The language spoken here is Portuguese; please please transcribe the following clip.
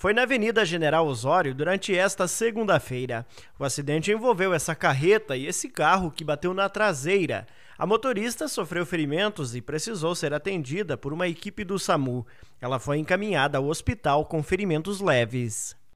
foi na Avenida General Osório durante esta segunda-feira. O acidente envolveu essa carreta e esse carro que bateu na traseira. A motorista sofreu ferimentos e precisou ser atendida por uma equipe do SAMU. Ela foi encaminhada ao hospital com ferimentos leves.